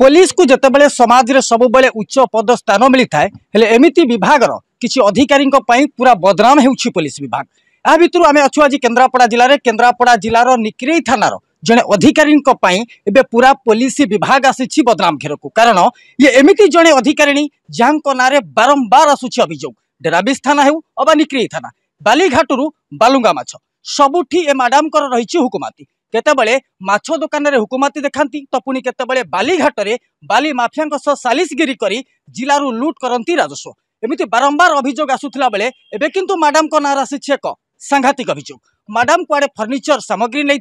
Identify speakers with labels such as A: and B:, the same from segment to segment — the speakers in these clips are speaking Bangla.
A: ପୋଲିସକୁ ଯେତେବେଳେ ସମାଜରେ ସବୁବେଳେ ଉଚ୍ଚ ପଦ ସ୍ଥାନ ମିଳିଥାଏ ହେଲେ ଏମିତି ବିଭାଗର କିଛି ଅଧିକାରୀଙ୍କ ପାଇଁ ପୁରା ବଦନାମ ହେଉଛି ପୋଲିସ ବିଭାଗ ଏହା ଭିତରୁ ଆମେ ଅଛୁ ଆଜି କେନ୍ଦ୍ରାପଡ଼ା ଜିଲ୍ଲାରେ କେନ୍ଦ୍ରାପଡ଼ା ଜିଲ୍ଲାର ନିକିରେଇ ଥାନାର ଜଣେ ଅଧିକାରୀଙ୍କ ପାଇଁ ଏବେ ପୁରା ପୋଲିସ ବିଭାଗ ଆସିଛି ବଦନାମ ଘେରକୁ କାରଣ ଇଏ ଏମିତି ଜଣେ ଅଧିକାରିଣୀ ଯାହାଙ୍କ ନାଁରେ ବାରମ୍ବାର ଆସୁଛି ଅଭିଯୋଗ ଡେରାବିସ୍ ଥାନା ହେଉ ଅବା ନିକିରେଇ ଥାନା ବାଲିଘାଟରୁ ବାଲୁଙ୍ଗା ମାଛ ସବୁଠି ଏ ମ୍ୟାଡ଼ାମଙ୍କର ରହିଛି ହୁକୁମାତି কেতবে মাছ দোকানের হুকুমাতি দেখা তো পুঁ কেতবে বাঘাটে বালি মাফিয়াঙ্ সহ সালিসগিরি করে জেলার লুট করতে রাজস্ব এমিতি বারম্বার অভিযোগ আসুলা বেড়ে এবে কিন্তু ম্যাডাম নাঁর আসিছে এক সাংঘাতিক অভিযোগ ম্যাডাম কুয়াড়ে ফর্নিচর সামগ্রী নিয়ে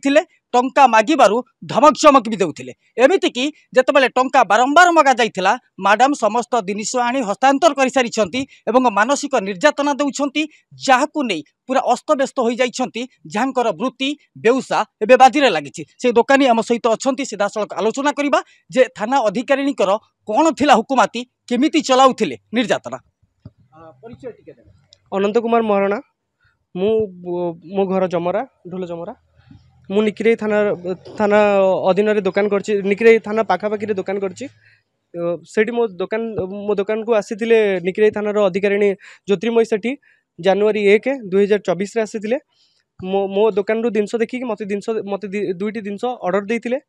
A: ଟଙ୍କା ମାଗିବାରୁ ଧମକ ଚମକ ବି ଦେଉଥିଲେ ଏମିତିକି ଯେତେବେଳେ ଟଙ୍କା ବାରମ୍ବାର ମଗାଯାଇଥିଲା ମ୍ୟାଡ଼ାମ୍ ସମସ୍ତ ଜିନିଷ ଆଣି ହସ୍ତାନ୍ତର କରିସାରିଛନ୍ତି ଏବଂ ମାନସିକ ନିର୍ଯାତନା ଦେଉଛନ୍ତି ଯାହାକୁ ନେଇ ପୁରା ଅସ୍ତବ୍ୟସ୍ତ ହୋଇଯାଇଛନ୍ତି ଯାହାଙ୍କର ବୃତ୍ତି ବେଉସା ଏବେ ବାଜିରେ ଲାଗିଛି ସେ ଦୋକାନୀ ଆମ ସହିତ ଅଛନ୍ତି ସିଧାସଳଖ ଆଲୋଚନା କରିବା ଯେ ଥାନା ଅଧିକାରିଣୀଙ୍କର କ'ଣ ଥିଲା ହୁକୁମାତି କେମିତି ଚଲାଉଥିଲେ ନିର୍ଯାତନା
B: ପରିଚୟ ଟିକେ
C: ଅନନ୍ତ କୁମାର ମହାରଣା ମୁଁ ମୋ ଘର ଜମରା ଢୋଲ ଜମରା ମୁଁ ନିକିରେଇ ଥାନା ଥାନା ଅଧୀନରେ ଦୋକାନ କରିଛି ନିକିରେଇ ଥାନା ପାଖାପାଖିରେ ଦୋକାନ କରିଛି ସେଇଠି ମୋ ଦୋକାନ ମୋ ଦୋକାନକୁ ଆସିଥିଲେ ନିକିରେଇ ଥାନାର ଅଧିକାରିଣୀ ଜ୍ୟୋତିର୍ମୟୀ ସେଠି ଜାନୁଆରୀ ଏକ ଦୁଇହଜାର ଚବିଶରେ ଆସିଥିଲେ ମୋ ମୋ ଦୋକାନରୁ ଜିନିଷ ଦେଖିକି ମୋତେ ଜିନିଷ ମୋତେ ଦୁଇଟି ଜିନିଷ ଅର୍ଡ଼ର ଦେଇଥିଲେ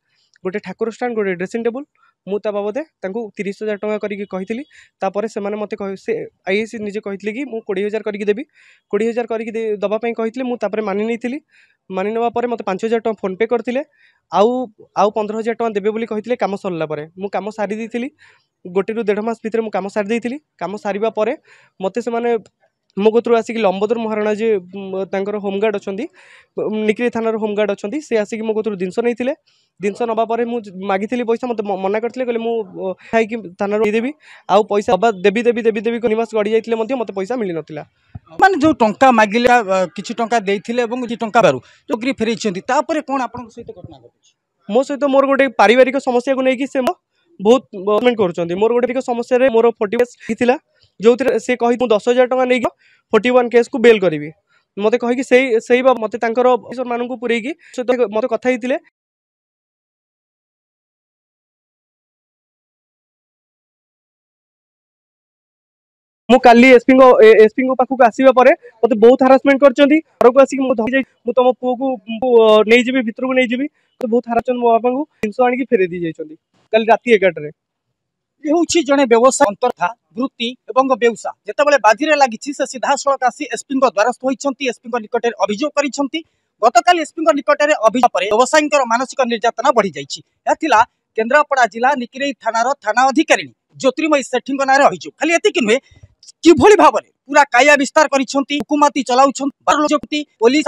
C: ଗୋଟେ ଠାକୁର ଷ୍ଟାଣ୍ଡ ଗୋଟେ ଡ୍ରେସିଂ ଟେବୁଲ୍ ମୁଁ ତା ବାବଦେ ତାଙ୍କୁ ତିରିଶ ହଜାର ଟଙ୍କା କରିକି କହିଥିଲି ତା'ପରେ ସେମାନେ ମୋତେ ସେ ଆଇ ଏ ନିଜେ କହିଥିଲେ କି ମୁଁ କୋଡ଼ିଏ ହଜାର କରିକି ଦେବି କୋଡ଼ିଏ ହଜାର କରିକି ଦେବା ପାଇଁ କହିଥିଲେ ମୁଁ ତା'ପରେ ମାନି ନେଇଥିଲି ମାନି ନେବା ପରେ ମୋତେ ପାଞ୍ଚ ହଜାର ଟଙ୍କା ଫୋନ୍ପେ କରିଥିଲେ ଆଉ ଆଉ ପନ୍ଦର ହଜାର ଟଙ୍କା ଦେବେ ବୋଲି କହିଥିଲେ କାମ ସରିଲା ପରେ ମୁଁ କାମ ସାରିଦେଇଥିଲି ଗୋଟେରୁ ଦେଢ଼ ମାସ ଭିତରେ ମୁଁ କାମ ସାରିଦେଇଥିଲି କାମ ସାରିବା ପରେ ମୋତେ ସେମାନେ ମୋ କତୁରୁ ଆସିକି ଲମ୍ବଦୁର ମହାରଣା ଯିଏ ତାଙ୍କର ହୋମଗାର୍ଡ଼ ଅଛନ୍ତି ନିକିରି ଥାନାର ହୋମଗାର୍ଡ଼ ଅଛନ୍ତି ସେ ଆସିକି ମୋ କତୁରୁ ଜିନିଷ ନେଇଥିଲେ ଜିନିଷ ନେବା ପରେ ମୁଁ ମାଗିଥିଲି ପଇସା ମୋତେ ମନା କରିଥିଲେ କହିଲେ ମୁଁ ଖାଇକି ଥାନାରୁ ଦେଇଦେବି ଆଉ ପଇସା ଦେବା ଦେବି ଦେବି ଦେବି ଦେବି ତିନି ମାସ ଗଡ଼ି ଯାଇଥିଲେ ମଧ୍ୟ ମୋତେ ପଇସା ମିଳିନଥିଲା ମାନେ ଯେଉଁ ଟଙ୍କା ମାଗିଲେ କିଛି ଟଙ୍କା ଦେଇଥିଲେ ଏବଂ କିଛି ଟଙ୍କା ପାରୁ ଯୋଉକିରି ଫେରେଇଛନ୍ତି ତାପରେ କ'ଣ ଆପଣଙ୍କ ସହିତ ଘଟଣା ଘଟୁଛି ମୋ ସହିତ ମୋର ଗୋଟେ ପାରିବାରିକ ସମସ୍ୟାକୁ ନେଇକି ସେ ବହୁତ କମେଣ୍ଟ କରୁଛନ୍ତି ମୋର ଗୋଟେ ସମସ୍ୟାରେ ମୋର ଫୋର୍ଟି ଥିଲା ଯେଉଁଥିରେ ସେ କହି ମୁଁ ଦଶ ହଜାର ଟଙ୍କା ନେଇକି ଫୋର୍ଟି ୱାନ୍ କେସ୍କୁ ବେଲ୍ କରିବି ମୋତେ କହିକି ସେଇ ସେଇ ମୋତେ ତାଙ୍କର ଅଫିସରମାନଙ୍କୁ ପୁରେଇକି ସହିତ ମୋତେ କଥା ହେଇଥିଲେ मुझे एसपी एसपी पाखक आसवाप मत बहुत हरासमेंट कर तुम पुह को नहींजी भितर को नहींजी मत बहुत हरासमेंट मो बापा को जिन आणिक फेरे कल रात एगारटे ये हूँ जड़े व्यवसाय अंतर्था वृत्ति व्यवसाय जितेबाला
A: बाधि लगी सीधा सड़क आसी एसपी द्वारस्थ होती एसपी निकट में अभियोग कर गत काली एसपी निकट में अभियान पर व्यवसायी मानसिक निर्यातना बढ़ी जाए यह केन्द्रापड़ा जिला निकिरे थाना थाना अधिकारी ज्योतिमयी सेठी नाँ अभियोग खाली एति नुहे কিভাবে ভাবে পুরা কাইয়া বিস্তার করেছেন হুকুমাতি চলাউছেন পুলিশ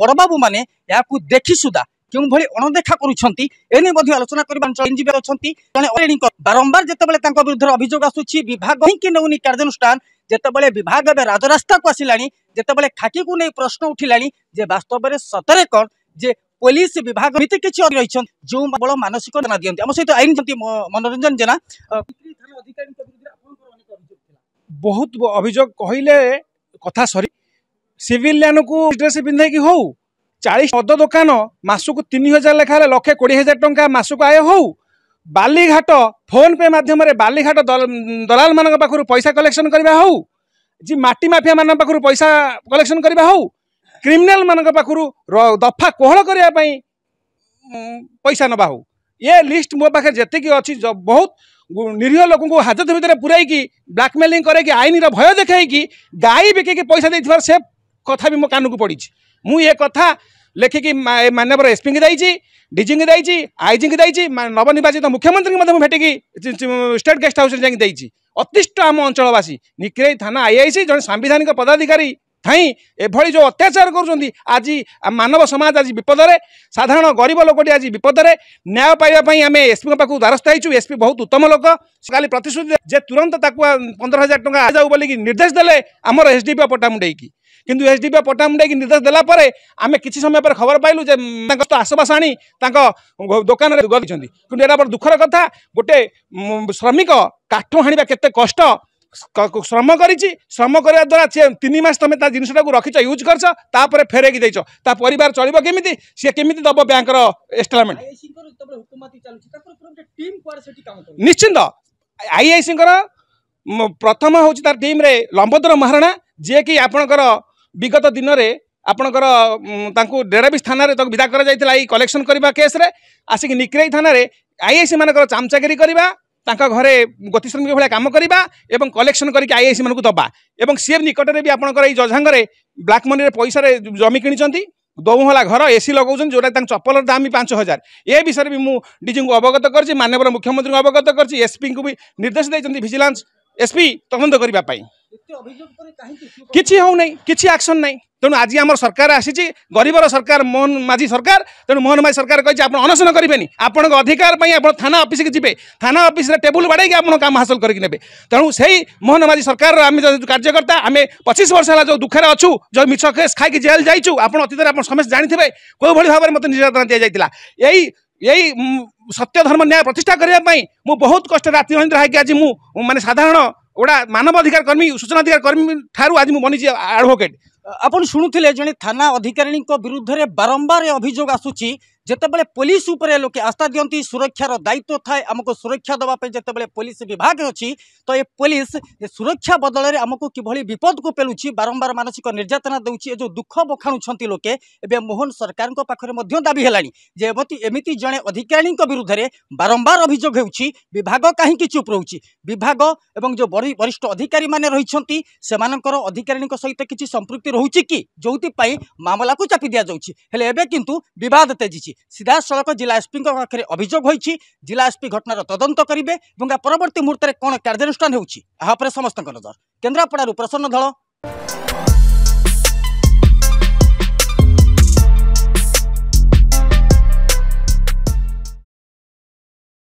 A: বড় বাবু মানে এখন দেখি সুদ্ধা কেউভাবে অণদেখা করছেন এনে মধ্যে আলোচনা করা আইনজীবী অনেক বারম্বার যেতবে তাঁর বিরুদ্ধে অভিযোগ আসুচি বিভাগ কী নেউনি কার্যানুষ্ঠান যেতবে বিভাগ এবার রাজরাস্তাকু আসিলা যেতবে খাকি নেই প্রশ্ন উঠিলা যে বাস্তবের সতরে কণ যে পুলিশ বিভাগ এমনি কিছু রয়েছেন যে কেবল মানসিক না দিকে আমার সহ আইন
B: মনোরঞ্জন জেনা অধিকারী ବହୁତ ଅଭିଯୋଗ କହିଲେ କଥା ସରି ସିଭିଲ ଲାଇନକୁ ଡ୍ରେସ୍ ପିନ୍ଧେଇକି ହଉ ଚାଳିଶ ପଦ ଦୋକାନ ମାସକୁ ତିନି ହଜାର ଲେଖା ହେଲେ ଲକ୍ଷେ କୋଡ଼ିଏ ହଜାର ଟଙ୍କା ମାସକୁ ଆୟ ହଉ ବାଲିଘାଟ ଫୋନ ପେ ମାଧ୍ୟମରେ ବାଲିଘାଟ ଦଲାଲମାନଙ୍କ ପାଖରୁ ପଇସା କଲେକ୍ସନ୍ କରିବା ହଉ ଯି ମାଟି ମାଫିଆମାନଙ୍କ ପାଖରୁ ପଇସା କଲେକ୍ସନ୍ କରିବା ହଉ କ୍ରିମିନାଲ ମାନଙ୍କ ପାଖରୁ ଦଫା କୋହଳ କରିବା ପାଇଁ ପଇସା ନେବା ହଉ ଏ ଲିଷ୍ଟ ମୋ ପାଖରେ ଯେତିକି ଅଛି ବହୁତ ନିରୀହ ଲୋକଙ୍କୁ ହାଜତ ଭିତରେ ପୁରାଇକି ବ୍ଲାକମେଲିଂ କରାଇକି ଆଇନର ଭୟ ଦେଖାଇକି ଗାଈ ବିକିକି ପଇସା ଦେଇଥିବାର ସେ କଥା ବି ମୋ କାନକୁ ପଡ଼ିଛି ମୁଁ ଏ କଥା ଲେଖିକି ମାନ୍ୟବର ଏସ୍ପିଙ୍କୁ ଦେଇଛି ଡିଜିଙ୍କୁ ଦେଇଛି ଆଇଜିଙ୍କୁ ଦେଇଛି ନବନିର୍ବାଚିତ ମୁଖ୍ୟମନ୍ତ୍ରୀଙ୍କୁ ମଧ୍ୟ ମୁଁ ଭେଟିକି ଷ୍ଟେଟ୍ ଗେଷ୍ଟ ହାଉସ୍ରେ ଯାଇକି ଦେଇଛି ଅତିଷ୍ଠ ଆମ ଅଞ୍ଚଳବାସୀ ନିକିରେଇ ଥାନା ଆଇଆଇସି ଜଣେ ସାମ୍ବିଧାନିକ ପଦାଧିକାରୀ ଥାଇ ଏଭଳି ଯେଉଁ ଅତ୍ୟାଚାର କରୁଛନ୍ତି ଆଜି ମାନବ ସମାଜ ଆଜି ବିପଦରେ ସାଧାରଣ ଗରିବ ଲୋକଟି ଆଜି ବିପଦରେ ନ୍ୟାୟ ପାଇବା ପାଇଁ ଆମେ ଏସ୍ପିଙ୍କ ପାଖକୁ ଦ୍ୱାରସ୍ଥ ହେଇଛୁ ଏସ୍ପି ବହୁତ ଉତ୍ତମ ଲୋକ କାଲି ପ୍ରତିଶ୍ରୁତି ଯେ ତୁରନ୍ତ ତାକୁ ପନ୍ଦର ହଜାର ଟଙ୍କା ଆଯାଉ ବୋଲିକି ନିର୍ଦ୍ଦେଶ ଦେଲେ ଆମର ଏସ୍ଡିପିଓ ପଟ୍ଟାମୁଣ୍ଡେଇକି କିନ୍ତୁ ଏସ୍ଡିପିଓ ପଟ୍ଟାମୁଣ୍ଡେଇକି ନିର୍ଦ୍ଦେଶ ଦେଲା ପରେ ଆମେ କିଛି ସମୟ ପରେ ଖବର ପାଇଲୁ ଯେ ତାଙ୍କ ଆସବାସ ଆଣି ତାଙ୍କ ଦୋକାନରେ ଗଦିଛନ୍ତି କିନ୍ତୁ ଏଇଟା ବଡ଼ ଦୁଃଖର କଥା ଗୋଟେ ଶ୍ରମିକ କାଠ ହାଣିବା କେତେ କଷ୍ଟ ଶ୍ରମ କରିଛି ଶ୍ରମ କରିବା ଦ୍ୱାରା ସେ ତିନି ମାସ ତମେ ତା ଜିନିଷଟାକୁ ରଖିଛ ୟୁଜ୍ କରିଛ ତାପରେ ଫେରେଇକି ଦେଇଛ ତା ପରିବାର ଚଳିବ କେମିତି ସିଏ କେମିତି ଦବ ବ୍ୟାଙ୍କର ଇନଷ୍ଟଲମେଣ୍ଟ ନିଶ୍ଚିନ୍ତ ଆଇଆଇସିଙ୍କର ପ୍ରଥମ ହେଉଛି ତାର ଟିମ୍ରେ ଲମ୍ବୋଦର ମହାରଣା ଯିଏକି ଆପଣଙ୍କର ବିଗତ ଦିନରେ ଆପଣଙ୍କର ତାଙ୍କୁ ଡେରାବିଶ ଥାନାରେ ତାକୁ ବିଦା କରାଯାଇଥିଲା ଏଇ କଲେକ୍ସନ୍ କରିବା କେସ୍ରେ ଆସିକି ନିକ୍ରେଇ ଥାନାରେ ଆଇଆଇସି ମାନଙ୍କର ଚାମଚାକିରି କରିବା ତାଙ୍କ ଘରେ ଗତି ଶ୍ରମିକ ଭଳିଆ କାମ କରିବା ଏବଂ କଲେକ୍ସନ୍ କରିକି ଆଇ ଆଇ ଆଇଆଇସିମାନଙ୍କୁ ଦେବା ଏବଂ ସିଏ ନିକଟରେ ବି ଆପଣଙ୍କର ଏଇ ଜଜାଙ୍ଗରେ ବ୍ଲାକ୍ ମନିରେ ପଇସାରେ ଜମି କିଣିଛନ୍ତି ଦୋମହଲା ଘର ଏ ସି ଲଗାଉଛନ୍ତି ଯେଉଁଟା ତାଙ୍କ ଚପଲର ଦାମ ବି ପାଞ୍ଚ ହଜାର ଏ ବିଷୟରେ ବି ମୁଁ ଡିଜିଙ୍କୁ ଅବଗତ କରିଛି ମାନ୍ୟବର ମୁଖ୍ୟମନ୍ତ୍ରୀଙ୍କୁ ଅବଗତ କରିଛି ଏସ୍ପିଙ୍କୁ ବି ନିର୍ଦ୍ଦେଶ ଦେଇଛନ୍ତି ଭିଜିଲାନ୍ସ ଏସ୍ପି ତଦନ୍ତ କରିବା ପାଇଁ କିଛି ହେଉନାହିଁ କିଛି ଆକ୍ସନ୍ ନାହିଁ তেমন আজ আমার সরকার আসিছি গরিবর সরকার মোহন মাঝি সরকার তেমন মোহন মাঝি সরকার কে আপনার অনশন করবে আপনার অধিকার আপনার থানা অফিস যাবে থানা অফিসে টেবুল বাড়াই আপনার কাম হাসল করি নেবে তেমন সেই মোহন মাঝি সরকার আমি কার্যকর্তা আমি পঁচিশ বর্ষ হল যে দুঃখে অছু যে মিছ কেস খাই জেল যাইছু আপনার অতীতের আপনার সমস্ত জাঁথে কেউভাবে ভাবে মতো নির্যাতনা দিয়ে যাই এই এই সত্য ধর্ম ন্যায় প্রতিষ্ঠা করা মু বহুত কষ্ট রাতে অনিদ্রা হয়েকি আজ মু মানে সাধারণ ওটা মানব অধিকার কর্মী সূচনা অধিকার কর্মী ঠার আজ মু বনিছি আডভোকেট आपु थाना अधिकारिणी विरुद्ध बारंबार
A: अभोग आसूरी যেতবে পুলিশ উপরে লোকে আস্থা দিকে সুরক্ষার দায়িত্ব থাকে আমি সুরক্ষা দেওয়া যেতবে পুলিশ বিভাগ অছি তো এ পুলিশ সুরক্ষা বদলের আমি কিভাবে বিপদকু পেলুছি বারম্বার মানসিক নির্যাতনা দেউছি এ যে দুঃখ বখাণুচ্ছেন লোকে এবে মোহন সরকার পাখে দাবি হল যে এমিতি জনে অধিকারী বিধে বারম্বার অভিযোগ হচ্ছে বিভাগ কাহিকি চুপ রয়েছে বিভাগ এবং যে বরিষ্ঠ অধিকারী মানে রয়েছেন সেমানকর অধিকারী সহিত কিছু সম্পৃক্তি রয়েছে কি যেপাই মামলা চাপি দিয়া যাচ্ছে হলে এবে কিন্তু বিবাদ তেজিছে ହୋଇଛି ସିଧାସଳଖ ଜିଲ୍ଲା ଏସ୍ପିଙ୍କ ପାଖରେ ଅଭିଯୋଗ ହୋଇଛି ଜିଲ୍ଲା ଏସ୍ପି ଘଟଣାର ତଦନ୍ତ କରିବେ ଏବଂ ପରବର୍ତ୍ତୀ ମୁହୂର୍ତ୍ତରେ କ'ଣ କାର୍ଯ୍ୟାନୁଷ୍ଠାନ ହେଉଛି ଏହା ଉପରେ ସମସ୍ତଙ୍କ ନଜର କେନ୍ଦ୍ରାପଡ଼ାରୁ ପ୍ରସନ୍ନ ଧଳ